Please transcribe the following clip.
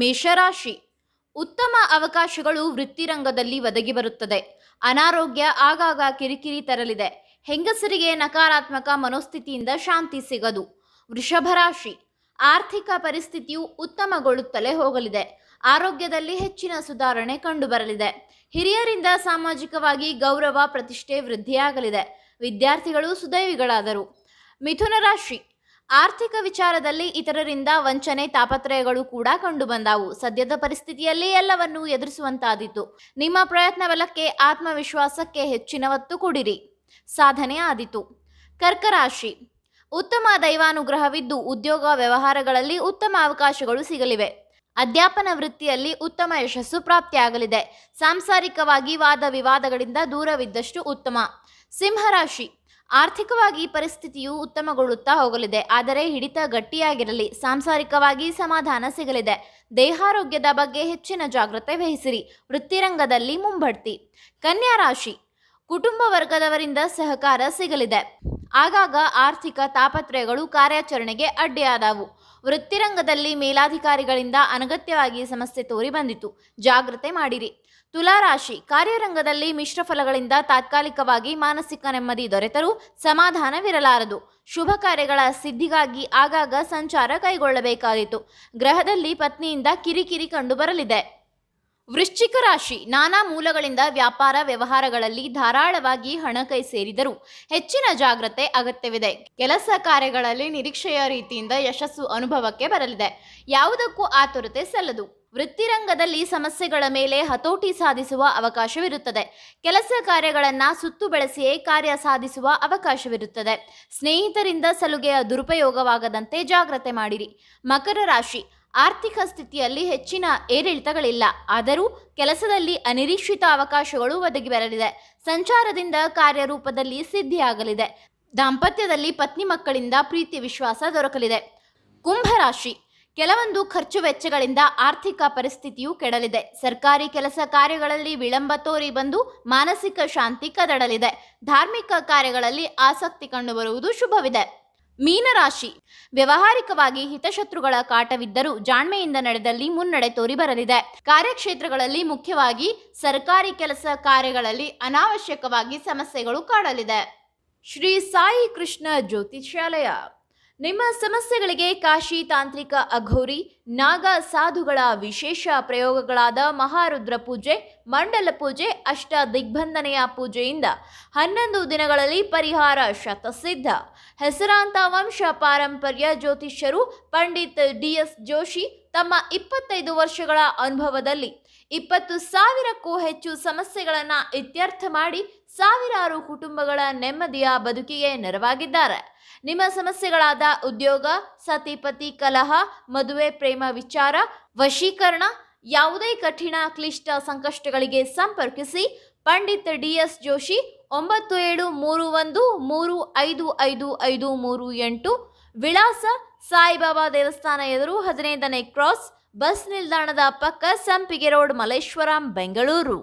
ಮೇಷರಾಶಿ ಉತ್ತಮ ಅವಕಾಶಗಳು ವೃತ್ತಿರಂಗದಲ್ಲಿ ಒದಗಿ ಬರುತ್ತದೆ ಅನಾರೋಗ್ಯ ಆಗಾಗ ಕಿರಿಕಿರಿ ತರಲಿದೆ ಹೆಂಗಸರಿಗೆ ನಕಾರಾತ್ಮಕ ಮನೋಸ್ಥಿತಿಯಿಂದ ಶಾಂತಿ ಸಿಗದು ವೃಷಭರಾಶಿ ಆರ್ಥಿಕ ಪರಿಸ್ಥಿತಿಯು ಉತ್ತಮಗೊಳ್ಳುತ್ತಲೇ ಹೋಗಲಿದೆ ಆರೋಗ್ಯದಲ್ಲಿ ಹೆಚ್ಚಿನ ಸುಧಾರಣೆ ಕಂಡುಬರಲಿದೆ ಹಿರಿಯರಿಂದ ಸಾಮಾಜಿಕವಾಗಿ ಗೌರವ ಪ್ರತಿಷ್ಠೆ ವೃದ್ಧಿಯಾಗಲಿದೆ ವಿದ್ಯಾರ್ಥಿಗಳು ಸುದೈವಿಗಳಾದರು ಮಿಥುನ ರಾಶಿ ಆರ್ಥಿಕ ವಿಚಾರದಲ್ಲಿ ಇತರರಿಂದ ವಂಚನೆ ತಾಪತ್ರಯಗಳು ಕೂಡ ಕಂಡುಬಂದವು ಸದ್ಯದ ಪರಿಸ್ಥಿತಿಯಲ್ಲಿ ಎಲ್ಲವನ್ನೂ ಎದುರಿಸುವಂತಾದೀತು ನಿಮ್ಮ ಪ್ರಯತ್ನ ಬಲಕ್ಕೆ ಆತ್ಮವಿಶ್ವಾಸಕ್ಕೆ ಹೆಚ್ಚಿನ ಒತ್ತು ಕೊಡಿರಿ ಸಾಧನೆ ಆದಿತು ಕರ್ಕರಾಶಿ ಉತ್ತಮ ದೈವಾನುಗ್ರಹವಿದ್ದು ಉದ್ಯೋಗ ವ್ಯವಹಾರಗಳಲ್ಲಿ ಉತ್ತಮ ಅವಕಾಶಗಳು ಸಿಗಲಿವೆ ಅಧ್ಯಾಪನ ವೃತ್ತಿಯಲ್ಲಿ ಉತ್ತಮ ಯಶಸ್ಸು ಪ್ರಾಪ್ತಿಯಾಗಲಿದೆ ಸಾಂಸಾರಿಕವಾಗಿ ವಾದ ವಿವಾದಗಳಿಂದ ದೂರವಿದ್ದಷ್ಟು ಉತ್ತಮ ಸಿಂಹರಾಶಿ ಆರ್ಥಿಕವಾಗಿ ಪರಿಸ್ಥಿತಿಯು ಉತ್ತಮಗೊಳ್ಳುತ್ತಾ ಹೋಗಲಿದೆ ಆದರೆ ಹಿಡಿತ ಗಟ್ಟಿಯಾಗಿರಲಿ ಸಾಂಸಾರಿಕವಾಗಿ ಸಮಾಧಾನ ಸಿಗಲಿದೆ ದೇಹಾರೋಗ್ಯದ ಬಗ್ಗೆ ಹೆಚ್ಚಿನ ಜಾಗ್ರತೆ ವಹಿಸಿರಿ ವೃತ್ತಿರಂಗದಲ್ಲಿ ಮುಂಬಡ್ತಿ ಕನ್ಯಾ ರಾಶಿ ಕುಟುಂಬ ವರ್ಗದವರಿಂದ ಸಹಕಾರ ಸಿಗಲಿದೆ ಆಗಾಗ ಆರ್ಥಿಕ ತಾಪತ್ರಯಗಳು ಕಾರ್ಯಾಚರಣೆಗೆ ಅಡ್ಡಿಯಾದವು ವೃತ್ತಿರಂಗದಲ್ಲಿ ಮೇಲಾಧಿಕಾರಿಗಳಿಂದ ಅನಗತ್ಯವಾಗಿ ಸಮಸ್ಯೆ ತೋರಿ ಬಂದಿತು ಜಾಗ್ರತೆ ಮಾಡಿರಿ ತುಲಾರಾಶಿ ಕಾರ್ಯರಂಗದಲ್ಲಿ ಮಿಶ್ರ ಫಲಗಳಿಂದ ತಾತ್ಕಾಲಿಕವಾಗಿ ಮಾನಸಿಕ ನೆಮ್ಮದಿ ದೊರೆತರೂ ಸಮಾಧಾನವಿರಲಾರದು ಶುಭ ಕಾರ್ಯಗಳ ಸಿದ್ಧಿಗಾಗಿ ಆಗಾಗ ಸಂಚಾರ ಕೈಗೊಳ್ಳಬೇಕಾದೀತು ಗ್ರಹದಲ್ಲಿ ಪತ್ನಿಯಿಂದ ಕಿರಿಕಿರಿ ಕಂಡುಬರಲಿದೆ ವೃಶ್ಚಿಕ ರಾಶಿ ನಾನಾ ಮೂಲಗಳಿಂದ ವ್ಯಾಪಾರ ವ್ಯವಹಾರಗಳಲ್ಲಿ ಧಾರಾಳವಾಗಿ ಹಣ ಕೈ ಸೇರಿದರೂ ಹೆಚ್ಚಿನ ಜಾಗ್ರತೆ ಅಗತ್ಯವಿದೆ ಕೆಲಸ ಕಾರ್ಯಗಳಲ್ಲಿ ನಿರೀಕ್ಷೆಯ ರೀತಿಯಿಂದ ಯಶಸ್ಸು ಅನುಭವಕ್ಕೆ ಬರಲಿದೆ ಯಾವುದಕ್ಕೂ ಆತುರತೆ ಸಲ್ಲದು ವೃತ್ತಿರಂಗದಲ್ಲಿ ಸಮಸ್ಯೆಗಳ ಮೇಲೆ ಹತೋಟಿ ಸಾಧಿಸುವ ಅವಕಾಶವಿರುತ್ತದೆ ಕೆಲಸ ಕಾರ್ಯಗಳನ್ನು ಸುತ್ತು ಬೆಳೆಸಿಯೇ ಕಾರ್ಯ ಸಾಧಿಸುವ ಅವಕಾಶವಿರುತ್ತದೆ ಸ್ನೇಹಿತರಿಂದ ಸಲುಗೆಯ ದುರುಪಯೋಗವಾಗದಂತೆ ಜಾಗ್ರತೆ ಮಾಡಿರಿ ಮಕರ ರಾಶಿ ಆರ್ಥಿಕ ಸ್ಥಿತಿಯಲ್ಲಿ ಹೆಚ್ಚಿನ ಏರಿಳಿತಗಳಿಲ್ಲ ಆದರೂ ಕೆಲಸದಲ್ಲಿ ಅನಿರೀಕ್ಷಿತ ಅವಕಾಶಗಳು ಒದಗಿ ಬರಲಿದೆ ಸಂಚಾರದಿಂದ ಕಾರ್ಯರೂಪದಲ್ಲಿ ಸಿದ್ಧಿಯಾಗಲಿದೆ ದಾಂಪತ್ಯದಲ್ಲಿ ಪತ್ನಿ ಮಕ್ಕಳಿಂದ ಪ್ರೀತಿ ವಿಶ್ವಾಸ ದೊರಕಲಿದೆ ಕುಂಭರಾಶಿ ಕೆಲವೊಂದು ಖರ್ಚು ವೆಚ್ಚಗಳಿಂದ ಆರ್ಥಿಕ ಪರಿಸ್ಥಿತಿಯು ಕೆಡಲಿದೆ ಸರ್ಕಾರಿ ಕೆಲಸ ಕಾರ್ಯಗಳಲ್ಲಿ ವಿಳಂಬ ತೋರಿ ಬಂದು ಮಾನಸಿಕ ಶಾಂತಿ ಕದಡಲಿದೆ ಧಾರ್ಮಿಕ ಕಾರ್ಯಗಳಲ್ಲಿ ಆಸಕ್ತಿ ಕಂಡುಬರುವುದು ಶುಭವಿದೆ ಮೀನರಾಶಿ ವ್ಯವಹಾರಿಕವಾಗಿ ಹಿತಶತ್ರುಗಳ ಕಾಟವಿದ್ದರೂ ಜಾಣ್ಮೆಯಿಂದ ನಡೆದಲ್ಲಿ ಮುನ್ನಡೆ ತೋರಿ ಬರಲಿದೆ ಕಾರ್ಯಕ್ಷೇತ್ರಗಳಲ್ಲಿ ಮುಖ್ಯವಾಗಿ ಸರ್ಕಾರಿ ಕೆಲಸ ಕಾರ್ಯಗಳಲ್ಲಿ ಅನಾವಶ್ಯಕವಾಗಿ ಸಮಸ್ಯೆಗಳು ಕಾಡಲಿದೆ ಶ್ರೀ ಸಾಯಿ ಕೃಷ್ಣ ಜ್ಯೋತಿಷ್ಯಾಲಯ ನಿಮ್ಮ ಸಮಸ್ಯೆಗಳಿಗೆ ಕಾಶಿ ತಾಂತ್ರಿಕ ಅಘೋರಿ ನಾಗ ಸಾಧುಗಳ ವಿಶೇಷ ಪ್ರಯೋಗಗಳಾದ ಮಹಾರುದ್ರ ಪೂಜೆ ಮಂಡಲ ಪೂಜೆ ಅಷ್ಟ ದಿಗ್ಬಂಧನೆಯ ಪೂಜೆಯಿಂದ ಹನ್ನೊಂದು ದಿನಗಳಲ್ಲಿ ಪರಿಹಾರ ಶತಸಿದ್ಧ ಹೆಸರಾಂತ ವಂಶ ಪಾರಂಪರ್ಯ ಜ್ಯೋತಿಷ್ಯರು ಪಂಡಿತ್ ಎಸ್ ಜೋಶಿ ತಮ್ಮ ಇಪ್ಪತ್ತೈದು ವರ್ಷಗಳ ಅನುಭವದಲ್ಲಿ ಇಪ್ಪತ್ತು ಸಾವಿರಕ್ಕೂ ಹೆಚ್ಚು ಸಮಸ್ಯೆಗಳನ್ನು ಇತ್ಯರ್ಥ ಮಾಡಿ ಸಾವಿರಾರು ಕುಟುಂಬಗಳ ನೆಮ್ಮದಿಯ ಬದುಕಿಗೆ ನೆರವಾಗಿದ್ದಾರೆ ನಿಮ್ಮ ಸಮಸ್ಯೆಗಳಾದ ಉದ್ಯೋಗ ಸತಿಪತಿ ಕಲಹ ಮದುವೆ ಪ್ರೇಮ ವಿಚಾರ ವಶೀಕರಣ ಯಾವುದೇ ಕಠಿಣ ಕ್ಲಿಷ್ಟ ಸಂಕಷ್ಟಗಳಿಗೆ ಸಂಪರ್ಕಿಸಿ ಪಂಡಿತ್ ಡಿ ಎಸ್ ಜೋಶಿ ಒಂಬತ್ತು ಏಳು ಮೂರು ಒಂದು ಮೂರು ಐದು ಐದು ಐದು ಮೂರು ಎಂಟು ವಿಳಾಸ ಸಾಯಿಬಾಬಾ ದೇವಸ್ಥಾನ ಎದುರು ಹದಿನೈದನೇ ಕ್ರಾಸ್ ಬಸ್ ನಿಲ್ದಾಣದ ಪಕ್ಕ ಸಂಪಿಗೆ ರೋಡ್ ಮಲ್ಲೇಶ್ವರಂ ಬೆಂಗಳೂರು